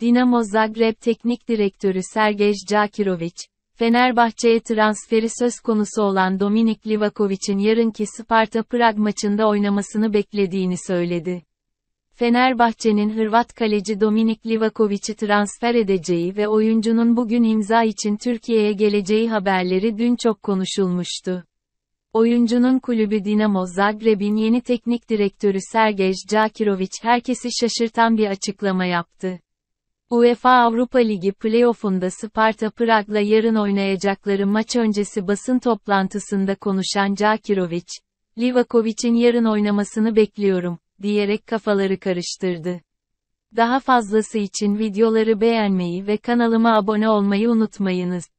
Dinamo Zagreb Teknik Direktörü Sergej Cakirovic, Fenerbahçe'ye transferi söz konusu olan Dominik Livakovic'in yarınki Sparta Prag maçında oynamasını beklediğini söyledi. Fenerbahçe'nin Hırvat kaleci Dominik Livakovic'i transfer edeceği ve oyuncunun bugün imza için Türkiye'ye geleceği haberleri dün çok konuşulmuştu. Oyuncunun kulübü Dinamo Zagreb'in yeni teknik direktörü Sergej Cakirovic herkesi şaşırtan bir açıklama yaptı. UEFA Avrupa Ligi playoff'unda Sparta Prag'la yarın oynayacakları maç öncesi basın toplantısında konuşan Cakirovic, Livakovic'in yarın oynamasını bekliyorum, diyerek kafaları karıştırdı. Daha fazlası için videoları beğenmeyi ve kanalıma abone olmayı unutmayınız.